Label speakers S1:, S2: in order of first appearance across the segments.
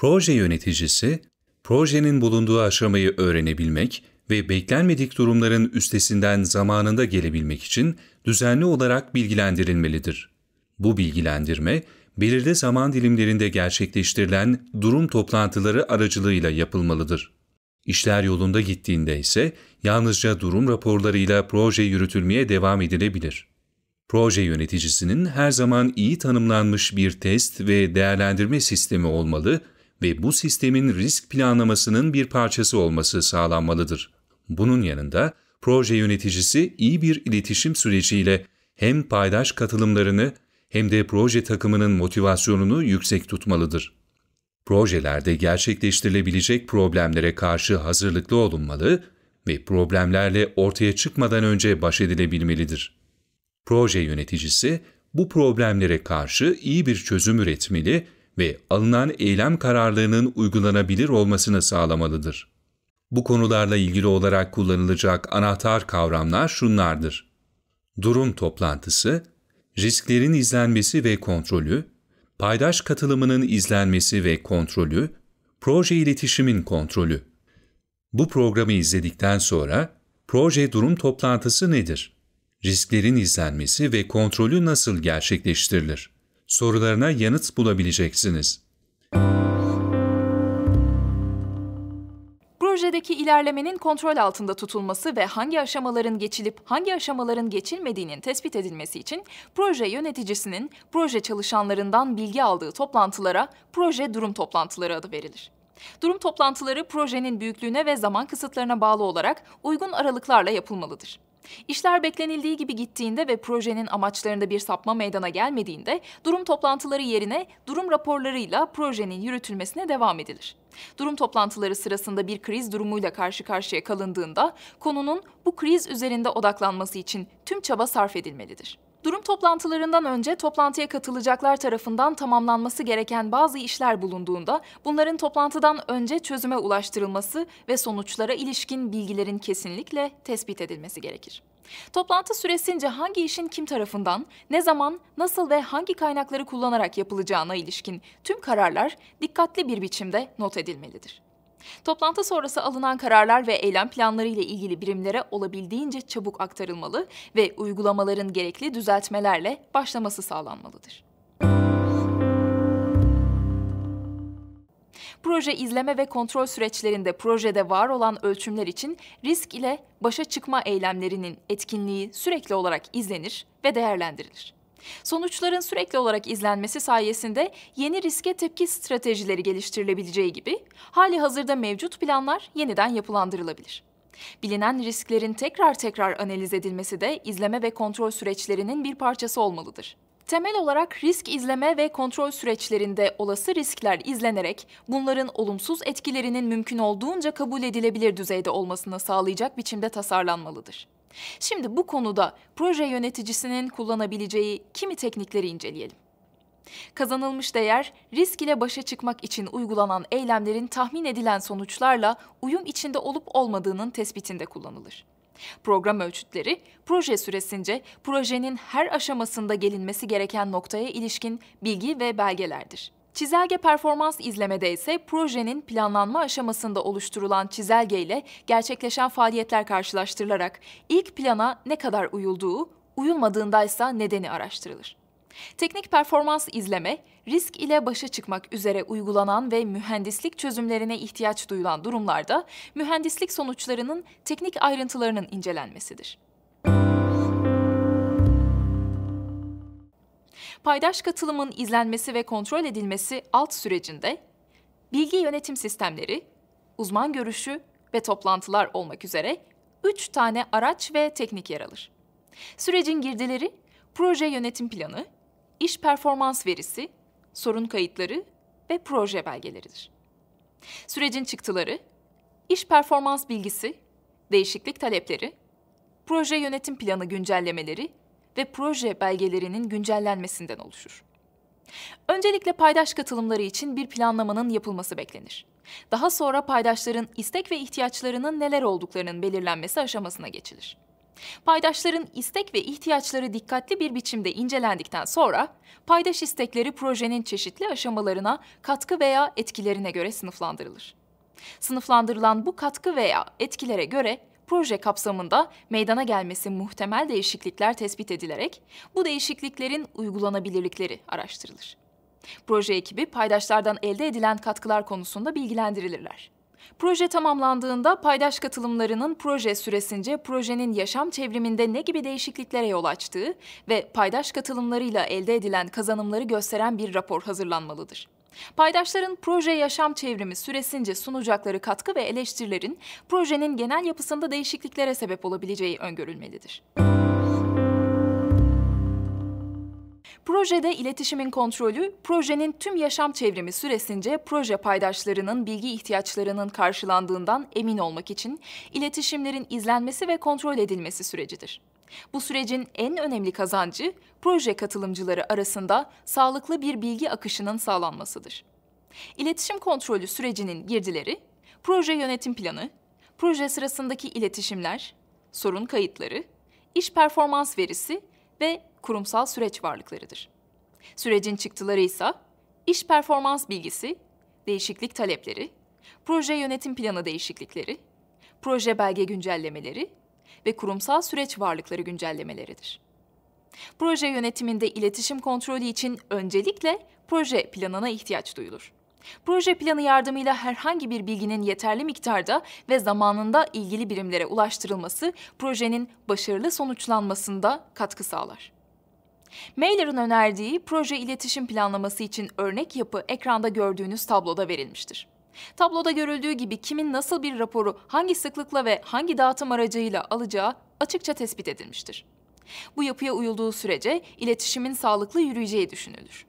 S1: Proje yöneticisi, projenin bulunduğu aşamayı öğrenebilmek ve beklenmedik durumların üstesinden zamanında gelebilmek için düzenli olarak bilgilendirilmelidir. Bu bilgilendirme, belirli zaman dilimlerinde gerçekleştirilen durum toplantıları aracılığıyla yapılmalıdır. İşler yolunda gittiğinde ise yalnızca durum raporlarıyla proje yürütülmeye devam edilebilir. Proje yöneticisinin her zaman iyi tanımlanmış bir test ve değerlendirme sistemi olmalı ve bu sistemin risk planlamasının bir parçası olması sağlanmalıdır. Bunun yanında proje yöneticisi iyi bir iletişim süreciyle hem paydaş katılımlarını hem de proje takımının motivasyonunu yüksek tutmalıdır. Projelerde gerçekleştirilebilecek problemlere karşı hazırlıklı olunmalı ve problemlerle ortaya çıkmadan önce baş edilebilmelidir. Proje yöneticisi bu problemlere karşı iyi bir çözüm üretmeli ve alınan eylem kararlarının uygulanabilir olmasını sağlamalıdır. Bu konularla ilgili olarak kullanılacak anahtar kavramlar şunlardır. Durum toplantısı, risklerin izlenmesi ve kontrolü, paydaş katılımının izlenmesi ve kontrolü, proje iletişimin kontrolü. Bu programı izledikten sonra proje durum toplantısı nedir? Risklerin izlenmesi ve kontrolü nasıl gerçekleştirilir? sorularına yanıt bulabileceksiniz.
S2: Projedeki ilerlemenin kontrol altında tutulması ve hangi aşamaların geçilip hangi aşamaların geçilmediğinin tespit edilmesi için proje yöneticisinin proje çalışanlarından bilgi aldığı toplantılara proje durum toplantıları adı verilir. Durum toplantıları projenin büyüklüğüne ve zaman kısıtlarına bağlı olarak uygun aralıklarla yapılmalıdır. İşler beklenildiği gibi gittiğinde ve projenin amaçlarında bir sapma meydana gelmediğinde durum toplantıları yerine durum raporlarıyla projenin yürütülmesine devam edilir. Durum toplantıları sırasında bir kriz durumuyla karşı karşıya kalındığında konunun bu kriz üzerinde odaklanması için tüm çaba sarf edilmelidir. Durum toplantılarından önce toplantıya katılacaklar tarafından tamamlanması gereken bazı işler bulunduğunda bunların toplantıdan önce çözüme ulaştırılması ve sonuçlara ilişkin bilgilerin kesinlikle tespit edilmesi gerekir. Toplantı süresince hangi işin kim tarafından, ne zaman, nasıl ve hangi kaynakları kullanarak yapılacağına ilişkin tüm kararlar dikkatli bir biçimde not edilmelidir. Toplantı sonrası alınan kararlar ve eylem planları ile ilgili birimlere olabildiğince çabuk aktarılmalı ve uygulamaların gerekli düzeltmelerle başlaması sağlanmalıdır. proje izleme ve kontrol süreçlerinde projede var olan ölçümler için risk ile başa çıkma eylemlerinin etkinliği sürekli olarak izlenir ve değerlendirilir. Sonuçların sürekli olarak izlenmesi sayesinde yeni riske tepki stratejileri geliştirilebileceği gibi hali hazırda mevcut planlar yeniden yapılandırılabilir. Bilinen risklerin tekrar tekrar analiz edilmesi de izleme ve kontrol süreçlerinin bir parçası olmalıdır. Temel olarak risk izleme ve kontrol süreçlerinde olası riskler izlenerek bunların olumsuz etkilerinin mümkün olduğunca kabul edilebilir düzeyde olmasını sağlayacak biçimde tasarlanmalıdır. Şimdi bu konuda proje yöneticisinin kullanabileceği kimi teknikleri inceleyelim. Kazanılmış değer, risk ile başa çıkmak için uygulanan eylemlerin tahmin edilen sonuçlarla uyum içinde olup olmadığının tespitinde kullanılır. Program ölçütleri, proje süresince projenin her aşamasında gelinmesi gereken noktaya ilişkin bilgi ve belgelerdir. Çizelge performans izlemede ise projenin planlanma aşamasında oluşturulan çizelge ile gerçekleşen faaliyetler karşılaştırılarak ilk plana ne kadar uyulduğu, uyulmadığındaysa nedeni araştırılır. Teknik performans izleme, risk ile başa çıkmak üzere uygulanan ve mühendislik çözümlerine ihtiyaç duyulan durumlarda mühendislik sonuçlarının teknik ayrıntılarının incelenmesidir. paydaş katılımın izlenmesi ve kontrol edilmesi alt sürecinde bilgi yönetim sistemleri, uzman görüşü ve toplantılar olmak üzere üç tane araç ve teknik yer alır. Sürecin girdileri proje yönetim planı, iş performans verisi, sorun kayıtları ve proje belgeleridir. Sürecin çıktıları, iş performans bilgisi, değişiklik talepleri, proje yönetim planı güncellemeleri ve proje belgelerinin güncellenmesinden oluşur. Öncelikle paydaş katılımları için bir planlamanın yapılması beklenir. Daha sonra paydaşların istek ve ihtiyaçlarının neler olduklarının belirlenmesi aşamasına geçilir. Paydaşların istek ve ihtiyaçları dikkatli bir biçimde incelendikten sonra paydaş istekleri projenin çeşitli aşamalarına katkı veya etkilerine göre sınıflandırılır. Sınıflandırılan bu katkı veya etkilere göre proje kapsamında meydana gelmesi muhtemel değişiklikler tespit edilerek bu değişikliklerin uygulanabilirlikleri araştırılır. Proje ekibi paydaşlardan elde edilen katkılar konusunda bilgilendirilirler. Proje tamamlandığında paydaş katılımlarının proje süresince projenin yaşam çevriminde ne gibi değişikliklere yol açtığı ve paydaş katılımlarıyla elde edilen kazanımları gösteren bir rapor hazırlanmalıdır. Paydaşların proje yaşam çevrimi süresince sunacakları katkı ve eleştirilerin projenin genel yapısında değişikliklere sebep olabileceği öngörülmelidir. Projede iletişimin kontrolü, projenin tüm yaşam çevrimi süresince proje paydaşlarının bilgi ihtiyaçlarının karşılandığından emin olmak için iletişimlerin izlenmesi ve kontrol edilmesi sürecidir. Bu sürecin en önemli kazancı proje katılımcıları arasında sağlıklı bir bilgi akışının sağlanmasıdır. İletişim kontrolü sürecinin girdileri, proje yönetim planı, proje sırasındaki iletişimler, sorun kayıtları, iş performans verisi ve kurumsal süreç varlıklarıdır. Sürecin çıktıları ise iş performans bilgisi, değişiklik talepleri, proje yönetim planı değişiklikleri, proje belge güncellemeleri ve kurumsal süreç varlıkları güncellemeleridir. Proje yönetiminde iletişim kontrolü için öncelikle proje planına ihtiyaç duyulur. Proje planı yardımıyla herhangi bir bilginin yeterli miktarda ve zamanında ilgili birimlere ulaştırılması projenin başarılı sonuçlanmasında katkı sağlar. Mailer'ın önerdiği proje iletişim planlaması için örnek yapı ekranda gördüğünüz tabloda verilmiştir. Tabloda görüldüğü gibi kimin nasıl bir raporu hangi sıklıkla ve hangi dağıtım aracıyla alacağı açıkça tespit edilmiştir. Bu yapıya uyulduğu sürece iletişimin sağlıklı yürüyeceği düşünülür.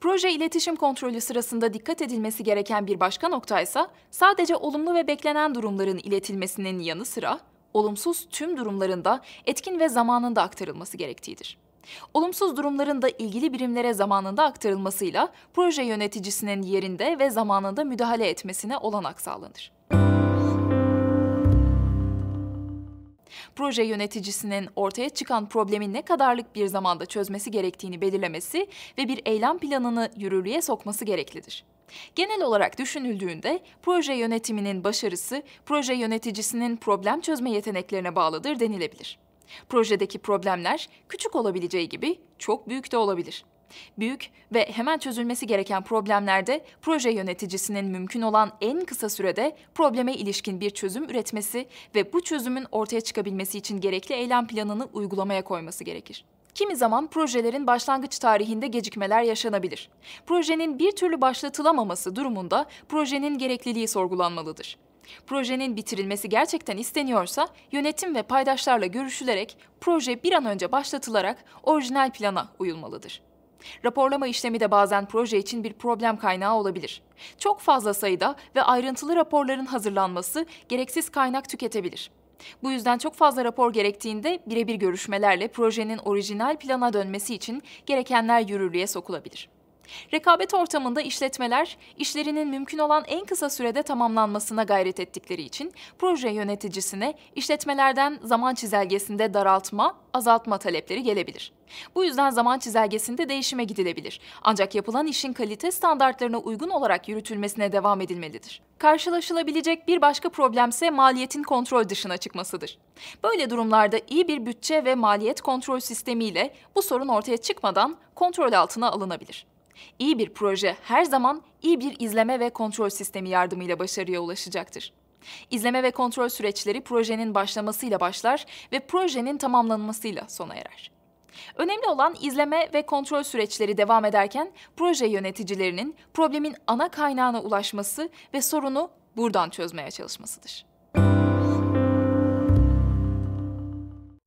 S2: Proje iletişim kontrolü sırasında dikkat edilmesi gereken bir başka nokta ise sadece olumlu ve beklenen durumların iletilmesinin yanı sıra olumsuz tüm durumların da etkin ve zamanında aktarılması gerektiğidir. Olumsuz durumların da ilgili birimlere zamanında aktarılmasıyla proje yöneticisinin yerinde ve zamanında müdahale etmesine olanak sağlanır. proje yöneticisinin ortaya çıkan problemi ne kadarlık bir zamanda çözmesi gerektiğini belirlemesi ve bir eylem planını yürürlüğe sokması gereklidir. Genel olarak düşünüldüğünde proje yönetiminin başarısı proje yöneticisinin problem çözme yeteneklerine bağlıdır denilebilir. Projedeki problemler küçük olabileceği gibi çok büyük de olabilir. Büyük ve hemen çözülmesi gereken problemlerde proje yöneticisinin mümkün olan en kısa sürede probleme ilişkin bir çözüm üretmesi ve bu çözümün ortaya çıkabilmesi için gerekli eylem planını uygulamaya koyması gerekir. Kimi zaman projelerin başlangıç tarihinde gecikmeler yaşanabilir. Projenin bir türlü başlatılamaması durumunda projenin gerekliliği sorgulanmalıdır. Projenin bitirilmesi gerçekten isteniyorsa yönetim ve paydaşlarla görüşülerek proje bir an önce başlatılarak orijinal plana uyulmalıdır. Raporlama işlemi de bazen proje için bir problem kaynağı olabilir. Çok fazla sayıda ve ayrıntılı raporların hazırlanması gereksiz kaynak tüketebilir. Bu yüzden çok fazla rapor gerektiğinde birebir görüşmelerle projenin orijinal plana dönmesi için gerekenler yürürlüğe sokulabilir. Rekabet ortamında işletmeler işlerinin mümkün olan en kısa sürede tamamlanmasına gayret ettikleri için proje yöneticisine işletmelerden zaman çizelgesinde daraltma, azaltma talepleri gelebilir. Bu yüzden zaman çizelgesinde değişime gidilebilir. Ancak yapılan işin kalite standartlarına uygun olarak yürütülmesine devam edilmelidir. Karşılaşılabilecek bir başka problemse maliyetin kontrol dışına çıkmasıdır. Böyle durumlarda iyi bir bütçe ve maliyet kontrol sistemiyle bu sorun ortaya çıkmadan kontrol altına alınabilir. İyi bir proje her zaman iyi bir izleme ve kontrol sistemi yardımıyla başarıya ulaşacaktır. İzleme ve kontrol süreçleri projenin başlamasıyla başlar ve projenin tamamlanmasıyla sona erer. Önemli olan izleme ve kontrol süreçleri devam ederken proje yöneticilerinin problemin ana kaynağına ulaşması ve sorunu buradan çözmeye çalışmasıdır.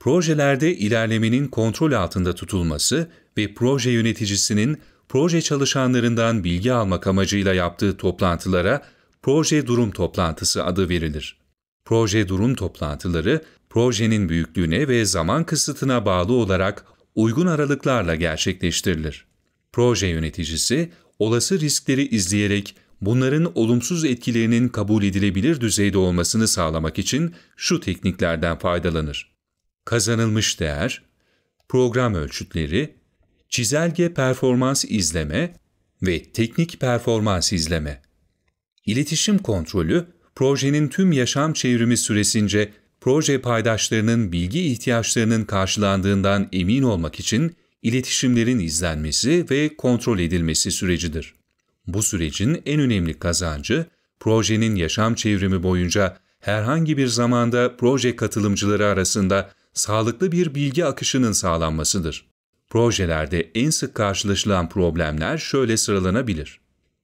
S1: Projelerde ilerlemenin kontrol altında tutulması ve proje yöneticisinin proje çalışanlarından bilgi almak amacıyla yaptığı toplantılara proje durum toplantısı adı verilir. Proje durum toplantıları, projenin büyüklüğüne ve zaman kısıtına bağlı olarak uygun aralıklarla gerçekleştirilir. Proje yöneticisi, olası riskleri izleyerek bunların olumsuz etkilerinin kabul edilebilir düzeyde olmasını sağlamak için şu tekniklerden faydalanır. Kazanılmış değer, program ölçütleri, Çizelge performans izleme ve teknik performans izleme. İletişim kontrolü, projenin tüm yaşam çevrimi süresince proje paydaşlarının bilgi ihtiyaçlarının karşılandığından emin olmak için iletişimlerin izlenmesi ve kontrol edilmesi sürecidir. Bu sürecin en önemli kazancı, projenin yaşam çevrimi boyunca herhangi bir zamanda proje katılımcıları arasında sağlıklı bir bilgi akışının sağlanmasıdır. Projelerde en sık karşılaşılan problemler şöyle sıralanabilir.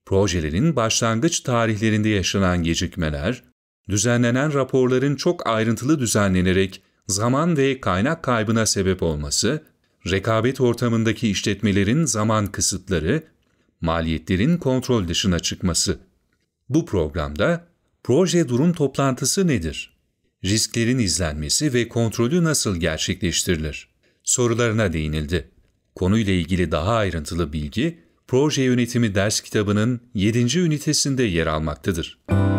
S1: Projelerin başlangıç tarihlerinde yaşanan gecikmeler, düzenlenen raporların çok ayrıntılı düzenlenerek zaman ve kaynak kaybına sebep olması, rekabet ortamındaki işletmelerin zaman kısıtları, maliyetlerin kontrol dışına çıkması. Bu programda proje durum toplantısı nedir? Risklerin izlenmesi ve kontrolü nasıl gerçekleştirilir? sorularına değinildi. Konuyla ilgili daha ayrıntılı bilgi, proje yönetimi ders kitabının 7. ünitesinde yer almaktadır. Müzik